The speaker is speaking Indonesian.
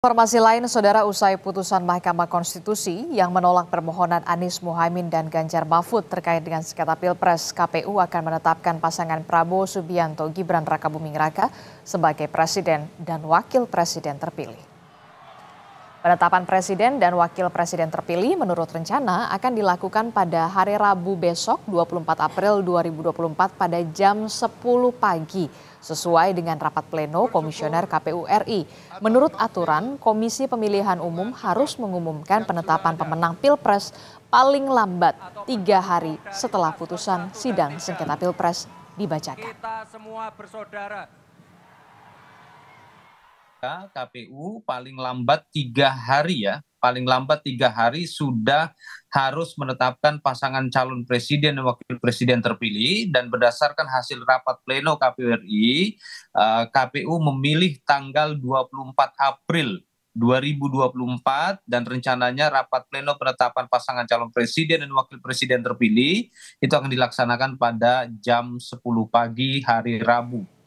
Informasi lain, Saudara usai putusan Mahkamah Konstitusi yang menolak permohonan Anies Muhaimin dan Ganjar Mahfud terkait dengan sengketa Pilpres, KPU akan menetapkan pasangan Prabowo Subianto Gibran Rakabuming Raka sebagai presiden dan wakil presiden terpilih. Penetapan Presiden dan Wakil Presiden terpilih menurut rencana akan dilakukan pada hari Rabu besok 24 April 2024 pada jam 10 pagi sesuai dengan rapat pleno Komisioner KPU RI. Menurut aturan, Komisi Pemilihan Umum harus mengumumkan penetapan pemenang Pilpres paling lambat tiga hari setelah putusan sidang sengketa Pilpres dibacakan. semua bersaudara KPU paling lambat tiga hari ya, paling lambat tiga hari sudah harus menetapkan pasangan calon presiden dan wakil presiden terpilih dan berdasarkan hasil rapat pleno KPU RI, eh, KPU memilih tanggal 24 April 2024 dan rencananya rapat pleno penetapan pasangan calon presiden dan wakil presiden terpilih itu akan dilaksanakan pada jam 10 pagi hari Rabu